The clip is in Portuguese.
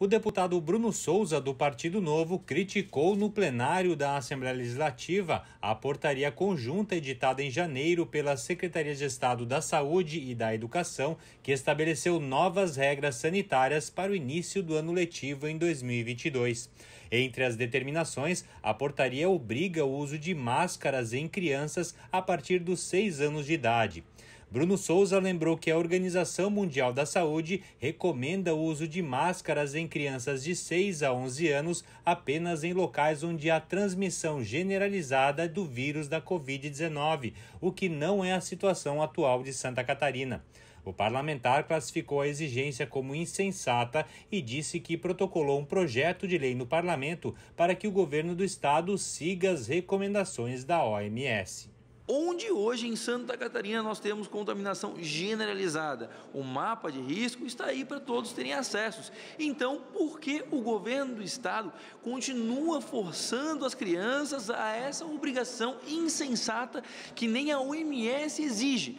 O deputado Bruno Souza, do Partido Novo, criticou no plenário da Assembleia Legislativa a portaria conjunta editada em janeiro pelas Secretarias de Estado da Saúde e da Educação, que estabeleceu novas regras sanitárias para o início do ano letivo em 2022. Entre as determinações, a portaria obriga o uso de máscaras em crianças a partir dos seis anos de idade. Bruno Souza lembrou que a Organização Mundial da Saúde recomenda o uso de máscaras em crianças de 6 a 11 anos apenas em locais onde há transmissão generalizada do vírus da Covid-19, o que não é a situação atual de Santa Catarina. O parlamentar classificou a exigência como insensata e disse que protocolou um projeto de lei no parlamento para que o governo do estado siga as recomendações da OMS onde hoje em Santa Catarina nós temos contaminação generalizada. O mapa de risco está aí para todos terem acessos. Então, por que o governo do estado continua forçando as crianças a essa obrigação insensata que nem a OMS exige?